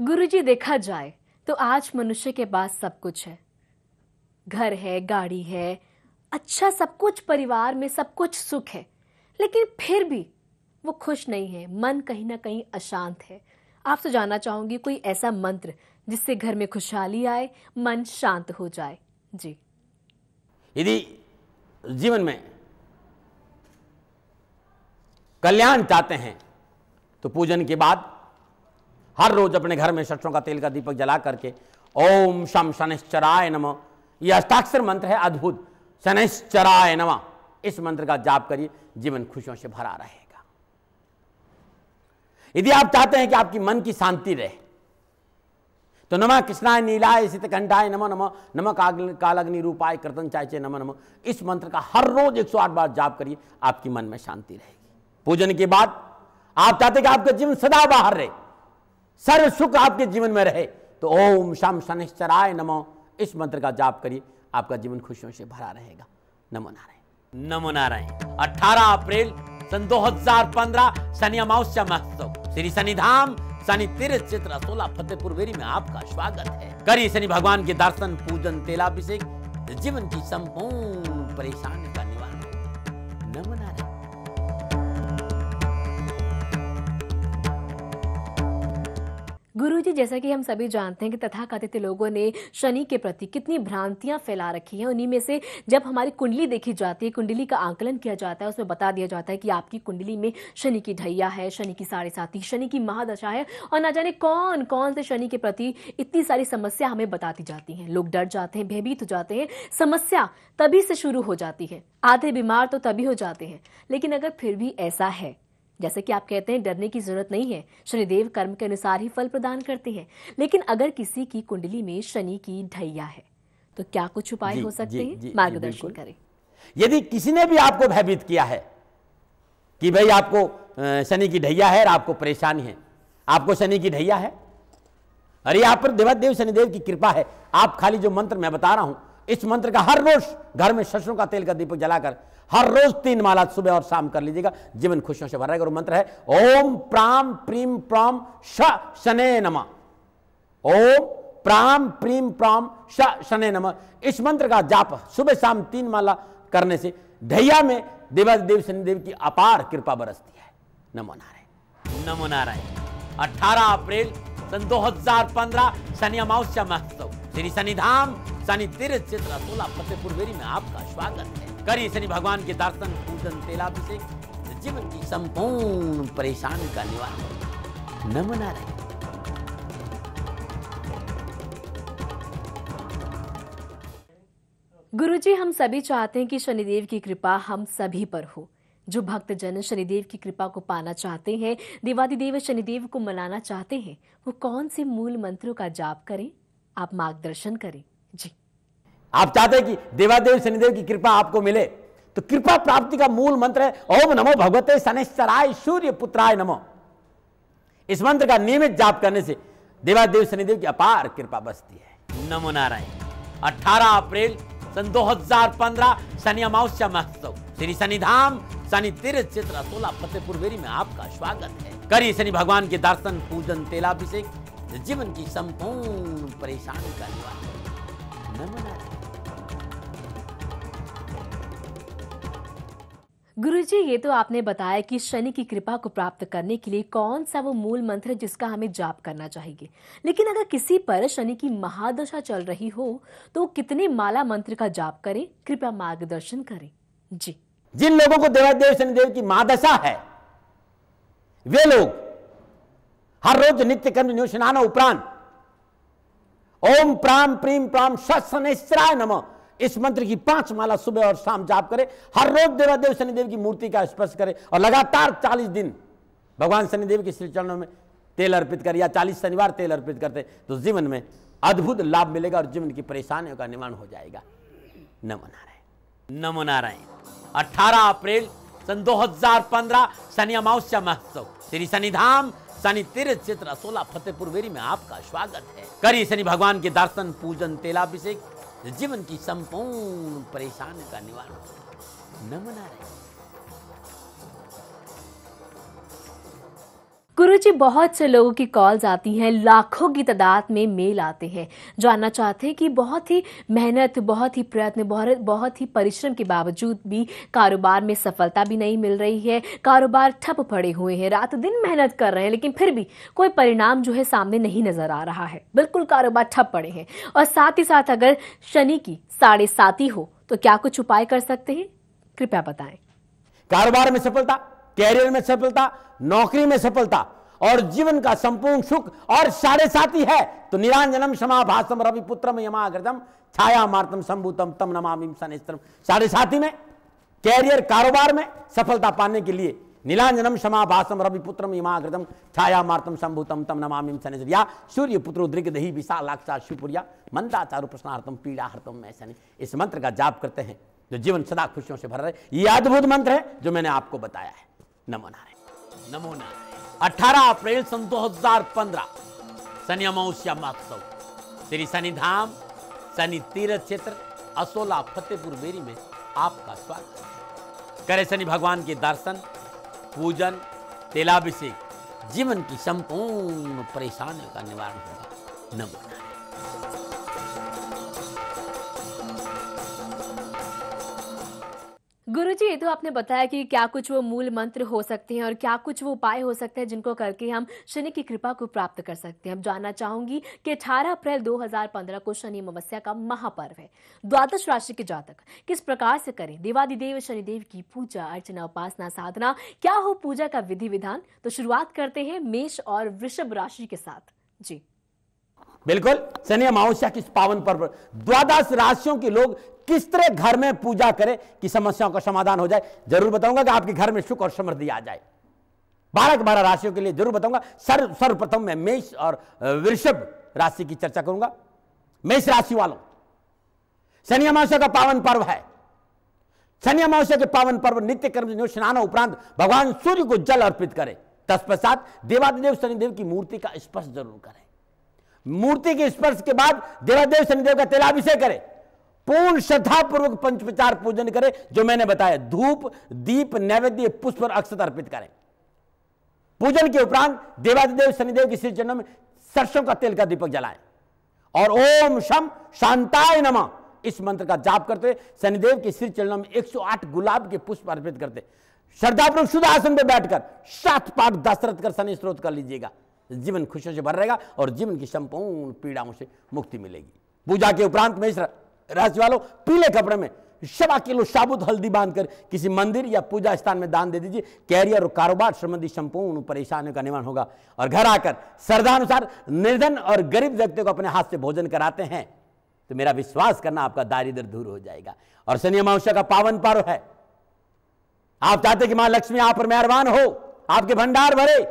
गुरुजी देखा जाए तो आज मनुष्य के पास सब कुछ है घर है गाड़ी है अच्छा सब कुछ परिवार में सब कुछ सुख है लेकिन फिर भी वो खुश नहीं है मन कहीं ना कहीं अशांत है आपसे तो जानना चाहूंगी कोई ऐसा मंत्र जिससे घर में खुशहाली आए मन शांत हो जाए जी यदि जीवन में कल्याण चाहते हैं तो पूजन के बाद हर रोज अपने घर में सरसों का तेल का दीपक जला करके ओम शम शनिश्चराय नम यह अष्टाक्षर मंत्र है अद्भुत शनिश्चराय नम इस मंत्र का जाप करिए जीवन खुशियों से भरा रहेगा यदि आप चाहते हैं कि आपकी मन की शांति रहे तो नमः कृष्णाय नीलाय सित कंठाय नमो नमः नमः कालग्नि रूपाय कृतन चायचे नमः नमः इस मंत्र का हर रोज 108 बार जाप करिए आपकी मन में शांति रहेगी पूजन के बाद आप चाहते कि आपका जीवन सदा बाहर रहे सर्व सुख आपके जीवन में रहे तो ओम शाम शनिश्चराय नमो इस मंत्र का जाप करिए आपका जीवन खुशियों से भरा रहेगा नमो नारायण नमो नारायण अठारह अप्रैल सन 2015 शनि अमावस्या महोत्सव श्री शनिधाम शनि तीर्थ चित्र सोलह फतेहपुर वेरी में आपका स्वागत है करिए शनि भगवान के दर्शन पूजन तेलाभिषेक जीवन की संपूर्ण परेशानी का निवारण नमो नारायण गुरु जी जैसा कि हम सभी जानते हैं कि तथाकथित लोगों ने शनि के प्रति कितनी भ्रांतियां फैला रखी हैं उन्हीं में से जब हमारी कुंडली देखी जाती है कुंडली का आंकलन किया जाता है उसमें बता दिया जाता है कि आपकी कुंडली में शनि की ढैया है शनि की साढ़े साथी शनि की महादशा है और ना जाने कौन कौन से शनि के प्रति इतनी सारी समस्या हमें बताती जाती हैं लोग डर जाते हैं भयभीत हो जाते हैं समस्या तभी से शुरू हो जाती है आधे बीमार तो तभी हो जाते हैं लेकिन अगर फिर भी ऐसा है जैसे कि आप कहते हैं डरने की जरूरत नहीं है शनिदेव कर्म के अनुसार ही फल प्रदान करते हैं लेकिन अगर किसी की कुंडली में शनि की ढैया है तो क्या कुछ उपाय हो सकते हैं मार्गदर्शन करें यदि किसी ने भी आपको भयभीत किया है कि भाई आपको शनि की ढैया है और आपको परेशानी है आपको शनि की ढैया है अरे आप पर देवादेव शनिदेव की कृपा है आप खाली जो मंत्र मैं बता रहा हूं इस मंत्र का हर रोज घर में सरसों का तेल का दीपक जलाकर हर रोज तीन माला सुबह और शाम कर लीजिएगा जीवन खुशियों से भरा रहेगा और मंत्र है ओम प्राम प्रीम प्राम श शने नमा ओम प्राम प्रीम प्राम शने नमा इस मंत्र का जाप सुबह शाम तीन माला करने से धैया में देव शनिदेव की अपार कृपा बरसती है नमो नारायण नमो नारायण अठारह अप्रैल सन 2015 शनि अमावस्या महोत्सव श्री शनिधाम शनि तीर्थ चित्र सोलह फतेहपुर में आपका स्वागत है करी शनि भगवान के दर्शन पूजन तेलाभिषेक जीवन की संपूर्ण परेशानी का निवारण नमना रहे गुरुजी हम सभी चाहते हैं कि शनिदेव की कृपा हम सभी पर हो जो भक्त जन शनिदेव की कृपा को पाना चाहते हैं देवादिदेव शनिदेव को मनाना चाहते हैं वो कौन से मूल मंत्रों का जाप करें आप मार्गदर्शन करें जी आप चाहते हैं कि देवादेव शनिदेव की कृपा आपको मिले तो कृपा प्राप्ति का मूल मंत्र है ओम नमो भगवते शनिश्चराय सूर्य पुत्राय नमो इस मंत्र का नियमित जाप करने से देवादेव शनिदेव की अपार कृपा बसती है नमो नारायण अठारह अप्रैल सन 2015 शनि अमावस्या महोत्सव श्री शनिधाम शनि तीर्थ क्षेत्र सोलह फतेहपुर बेरी में आपका स्वागत है करी शनि भगवान के दर्शन पूजन तेलाभिषेक जीवन की संपूर्ण परेशानी का निवारण गुरु जी ये तो आपने बताया कि शनि की कृपा को प्राप्त करने के लिए कौन सा वो मूल मंत्र है जिसका हमें जाप करना चाहिए लेकिन अगर किसी पर शनि की महादशा चल रही हो तो कितने माला मंत्र का जाप करें कृपया मार्गदर्शन करें जी जिन लोगों को देवादेव शनिदेव की महादशा है वे लोग हर रोज नित्य कर्म न्यू स्नान उपरांत ओम प्राम प्रीम प्राम सत्सनेश्वराय नम इस मंत्र की पांच माला सुबह और शाम जाप करें हर रोज देवादेव शनिदेव की मूर्ति का स्पर्श करें और लगातार चालीस दिन भगवान शनिदेव के श्री चरणों में तेल अर्पित कर या चालीस शनिवार तेल अर्पित करते तो जीवन में अद्भुत लाभ मिलेगा और जीवन की परेशानियों का निवारण हो जाएगा नमो नारायण नमो नारायण अट्ठारह अप्रैल सन 2015 शनि अमावस्या महोत्सव श्री शनिधाम शनि तीर्थ क्षेत्र असोला वेरी में आपका स्वागत है करी शनि भगवान के दर्शन पूजन तेलाभिषेक जीवन की संपूर्ण परेशानी का निवारण नमना रहे गुरु जी बहुत से लोगों की कॉल्स आती हैं लाखों की तादाद में मेल आते हैं जानना चाहते हैं कि बहुत ही मेहनत बहुत ही प्रयत्न बहुत बहुत ही परिश्रम के बावजूद भी कारोबार में सफलता भी नहीं मिल रही है कारोबार ठप पड़े हुए हैं रात दिन मेहनत कर रहे हैं लेकिन फिर भी कोई परिणाम जो है सामने नहीं नजर आ रहा है बिल्कुल कारोबार ठप पड़े हैं और साथ ही साथ अगर शनि की साढ़े हो तो क्या कुछ उपाय कर सकते हैं कृपया बताएं कारोबार में सफलता कैरियर में सफलता नौकरी में सफलता और जीवन का संपूर्ण सुख और सारे साथी है तो निरांजनम समाभासम रवि पुत्र छाया मार्तम संभूतम तम नमामिम सारे साथी में कैरियर कारोबार में सफलता पाने के लिए नीलांजनम भाषम रवि पुत्र छाया मार्तम संभूतम तम नमामिम सनेश्वर या सूर्य पुत्र दृग दही विशालाक्षा शिवपुरिया मंदा चारु प्रश्नार्थम पीड़ा हरतम मैं सनि इस मंत्र का जाप करते हैं जो जीवन सदा खुशियों से भर रहे ये अद्भुत मंत्र है जो मैंने आपको बताया है नमो नारायण नमो नारायण अठारह अप्रैल सन 2015 शनि अमावस्या महोत्सव श्री शनि धाम शनि तीर्थ क्षेत्र असोला फतेहपुर बेरी में आपका स्वागत करे शनि भगवान के दर्शन पूजन तेलाभिषेक जीवन की संपूर्ण परेशानियों का निवारण होगा नमो नारायण गुरु जी ये तो आपने बताया कि क्या कुछ वो मूल मंत्र हो सकते हैं और क्या कुछ वो उपाय हो सकते हैं जिनको करके हम शनि की कृपा को प्राप्त कर सकते हैं हम जानना चाहूंगी कि 18 अप्रैल 2015 को शनि अमावस्या का महापर्व है द्वादश राशि के जातक किस प्रकार से करें देवादिदेव शनिदेव की पूजा अर्चना उपासना साधना क्या हो पूजा का विधि विधान तो शुरुआत करते हैं मेष और वृषभ राशि के साथ जी बिल्कुल शनि अमावस्या किस पावन पर्व द्वादश राशियों के लोग किस तरह घर में पूजा करें कि समस्याओं का समाधान हो जाए जरूर बताऊंगा कि आपके घर में सुख और समृद्धि आ जाए बारह के बारह राशियों के लिए जरूर बताऊंगा सर्वप्रथम मैं मेष और वृषभ राशि की चर्चा करूंगा मेष राशि वालों शनि अमावस्या का पावन पर्व है शनि अमावस्या के पावन पर्व नित्य कर्म स्नान उपरांत भगवान सूर्य को जल अर्पित करें तत्पश्चात देवादिदेव शनिदेव की मूर्ति का स्पर्श जरूर करें मूर्ति के स्पर्श के बाद देवादेव शनिदेव का तेलाभिषेक करें पूर्ण श्रद्धा पूर्वक पंचोपचार पूजन करें जो मैंने बताया धूप दीप नैवेद्य पुष्प और अक्षत अर्पित करें पूजन के उपरांत देवादिदेव शनिदेव के श्री चरणों में सरसों का तेल का दीपक जलाएं और ओम शम शांताय नमः इस मंत्र का जाप करते शनिदेव के श्री चरणों में 108 गुलाब के पुष्प अर्पित करते श्रद्धापूर्वक शुद्ध आसन पर बैठकर सात पाठ दशरथ कर शनि स्रोत कर लीजिएगा जीवन खुशियों से भर रहेगा और जीवन की संपूर्ण पीड़ाओं से मुक्ति मिलेगी पूजा के उपरांत मिश्र राशि वालों पीले कपड़े में सवा किलो साबुत हल्दी बांधकर किसी मंदिर या पूजा स्थान में दान दे दीजिए कैरियर और कारोबार संबंधी संपूर्ण परेशानियों का निवारण होगा और घर आकर श्रद्धानुसार निर्धन और गरीब व्यक्ति को अपने हाथ से भोजन कराते हैं तो मेरा विश्वास करना आपका दारिद्र दूर हो जाएगा और शनि अमावस्या का पावन पर्व है आप चाहते कि मां लक्ष्मी आप पर मेहरबान हो आपके भंडार भरे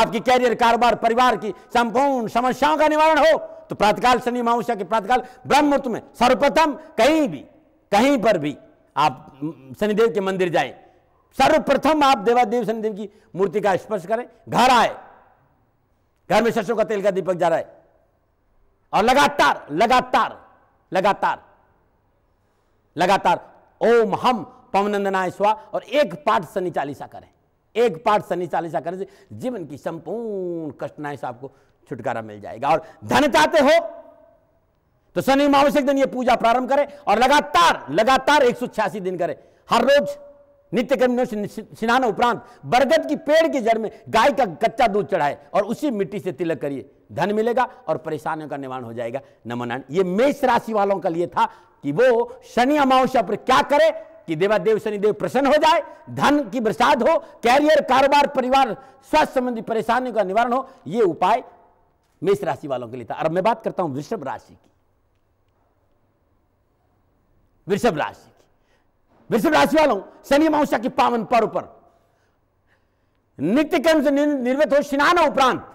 आपकी कैरियर कारोबार परिवार की संपूर्ण समस्याओं का निवारण हो तो प्रातकाल शनि अमावस्या के प्रातकाल ब्रह्म मुहूर्त में सर्वप्रथम कहीं भी कहीं पर भी आप शनिदेव के मंदिर जाए सर्वप्रथम आप देवादेव शनिदेव की मूर्ति का स्पर्श करें घर आए घर में सरसों का तेल का दीपक जा रहा है और लगातार लगातार लगातार लगातार ओम हम पवनंदनाय स्वा और एक पाठ शनि चालीसा करें एक पाठ शनि चालीसा करने से जीवन की संपूर्ण कष्टनाएं से आपको छुटकारा मिल जाएगा और धन चाहते हो तो शनि अमावस्या दिन ये पूजा प्रारंभ करें और लगातार लगातार एक दिन करें हर रोज नित्य कर्म स्नान उपरांत बरगद की पेड़ की जड़ में गाय का कच्चा दूध चढ़ाए और उसी मिट्टी से तिलक करिए धन मिलेगा और परेशानियों का निवारण हो जाएगा नमनायण ये मेष राशि वालों का लिए था कि वो शनि अमावस्या पर क्या करे कि देवादेव देव प्रसन्न हो जाए धन की बरसात हो कैरियर कारोबार परिवार स्वास्थ्य संबंधी परेशानियों का निवारण हो ये उपाय मेष राशि वालों के लिए था और मैं बात करता हूं वृषभ राशि की वृषभ राशि की वृषभ राशि वालों शनि महोत्सव के पावन पर्व पर नित्य कर्म से निर्मित हो स्नान उपरांत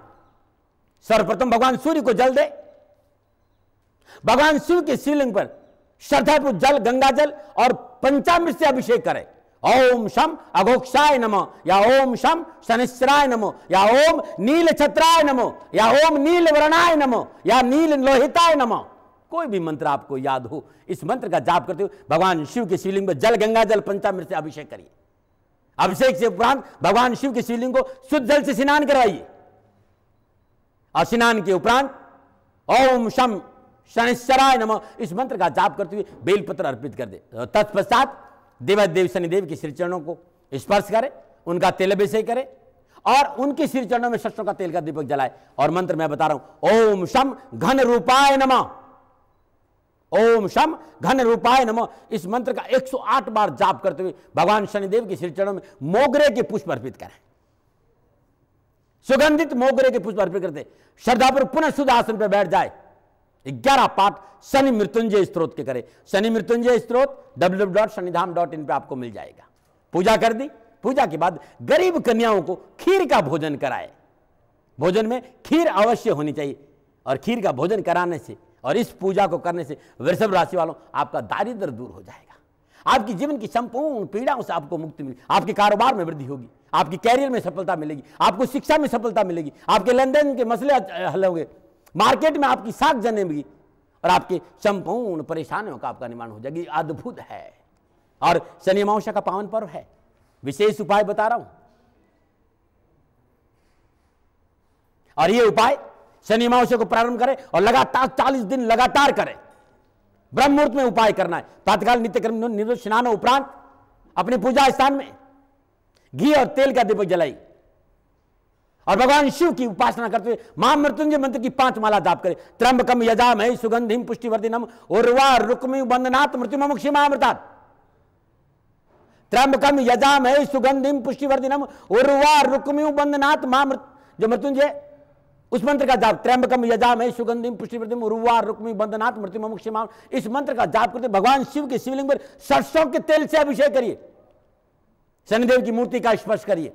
सर्वप्रथम भगवान सूर्य को जल दे भगवान शिव के शिवलिंग पर श्रद्धापूर्वक जल गंगा जल और पंचामृत से अभिषेक करें ओम शम अघोक्षाय नमो या ओम शम शनिश्राय नमो या ओम नील छत्राय नमो या ओम नील वर्णाय नमो या नील लोहिताय नमो कोई भी मंत्र आपको याद हो इस मंत्र का जाप करते हुए भगवान शिव के शिवलिंग में जल गंगा जल पंचामृत से अभिषेक करिए अभिषेक से उपरांत भगवान शिव के शिवलिंग को शुद्ध जल से स्नान करवाइए और स्नान के उपरांत ओम शम शनिश्चराय नमो इस मंत्र का जाप करते हुए बेलपत्र अर्पित कर दे तत्पश्चात देव शनिदेव के श्रीचरणों को स्पर्श करें उनका तेल अभिषेक करें और उनके श्री चरणों में सरसों का तेल का दीपक जलाए और मंत्र मैं बता रहा हूं ओम शम घन रूपाय नम ओम शम घन रूपाय नम इस मंत्र का 108 बार जाप करते हुए भगवान शनिदेव के श्री चरणों में मोगरे के पुष्प अर्पित करें सुगंधित मोगरे के पुष्प अर्पित करते श्रद्धापुर पुनः शुद्ध आसन पर बैठ जाए ग्यारह पाठ शनि मृत्युंजय स्त्रोत के करें शनि मृत्युंजय स्त्रोत W dot Shanidham dot in पर आपको मिल जाएगा पूजा कर दी पूजा के बाद गरीब कन्याओं को खीर का भोजन कराए भोजन में खीर अवश्य होनी चाहिए और खीर का भोजन कराने से और इस पूजा को करने से वृषभ राशि वालों आपका दारिद्र दूर हो जाएगा आपकी जीवन की संपूर्ण पीड़ाओं से आपको मुक्ति मिलेगी आपके कारोबार में वृद्धि होगी आपके कैरियर में सफलता मिलेगी आपको शिक्षा में सफलता मिलेगी आपके लेन देन के मसले हल होंगे मार्केट में आपकी साख जनेगी और आपके संपूर्ण परेशानियों का आपका निर्माण हो जाएगी अद्भुत है और शनि अमावस्या का पावन पर्व है विशेष उपाय बता रहा हूं और ये उपाय शनि अमावस्या को प्रारंभ करें और लगातार चालीस दिन लगातार करें ब्रह्म मुहूर्त में उपाय करना है प्रातकाल नित्यक्रम निर्दोष स्नान उपरांत अपने पूजा स्थान में घी और तेल का दीपक जलाई और भगवान शिव की उपासना करते हुए मां मृत्युंजय मंत्र की पांच माला जाप करें त्रंबकम यजाम है सुगंधिम पुष्टिवर्धिनम उर्वा रुक्मि वंदनाथ मृत्यु मुक्षिमामृतात् त्रंबकम यजाम है सुगंधिम पुष्टिवर्धिनम उर्वा रुक्मि वंदनाथ मां जो मृत्युंजय उस मंत्र का जाप त्रंबकम यजाम है सुगंधिम पुष्टिवर्धिम उर्वा रुक्मि वंदनाथ मृत्यु मुक्षिमा इस मंत्र का जाप करते भगवान शिव के शिवलिंग पर सरसों के तेल से अभिषेक करिए शनिदेव की मूर्ति का स्पर्श करिए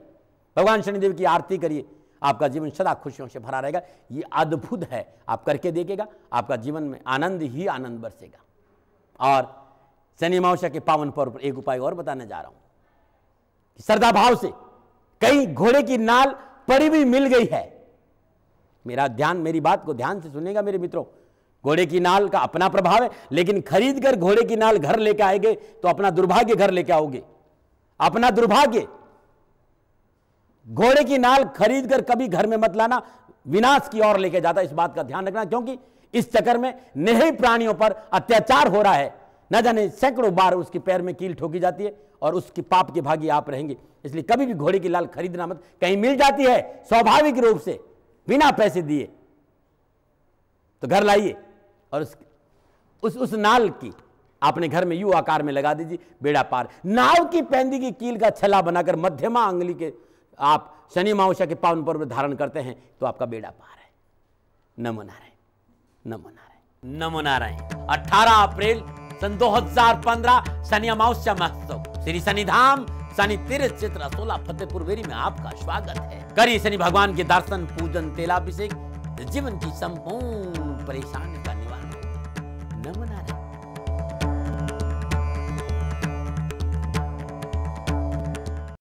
भगवान शनिदेव की आरती करिए आपका जीवन सदा खुशियों से भरा रहेगा ये अद्भुत है आप करके देखेगा आपका जीवन में आनंद ही आनंद बरसेगा और शनि मावसा के पावन पर्व पर एक उपाय और बताने जा रहा हूं श्रद्धा भाव से कई घोड़े की नाल परी भी मिल गई है मेरा ध्यान मेरी बात को ध्यान से सुनेगा मेरे मित्रों घोड़े की नाल का अपना प्रभाव है लेकिन खरीद कर घोड़े की नाल घर लेके आएंगे तो अपना दुर्भाग्य घर लेके आओगे अपना दुर्भाग्य घोड़े की नाल खरीद कर कभी घर में मत लाना विनाश की ओर लेके जाता इस बात का ध्यान रखना क्योंकि इस चक्कर में नेह प्राणियों पर अत्याचार हो रहा है न जाने सैकड़ों बार उसके पैर में कील ठोकी जाती है और उसकी पाप के भागी आप रहेंगे इसलिए कभी भी घोड़े की लाल खरीदना मत कहीं मिल जाती है स्वाभाविक रूप से बिना पैसे दिए तो घर लाइए और उस उस उस नाल की आपने घर में यू आकार में लगा दीजिए बेड़ा पार नाव की पैंदी की कील का छला बनाकर मध्यमा अंगली के आप शनि मावश्या के पावन पर्व धारण करते हैं तो आपका बेड़ा पार है नमो नारायण नमो नारायण नमो नारायण अठारह अप्रैल सन 2015 शनि अमावस्या महोत्सव श्री शनिधाम शनि तीर्थ क्षेत्र सोलह फतेहपुर वेरी में आपका स्वागत है करी शनि भगवान के दर्शन पूजन तेलाभिषेक जीवन की संपूर्ण परेशानी का निवारण नमो नारायण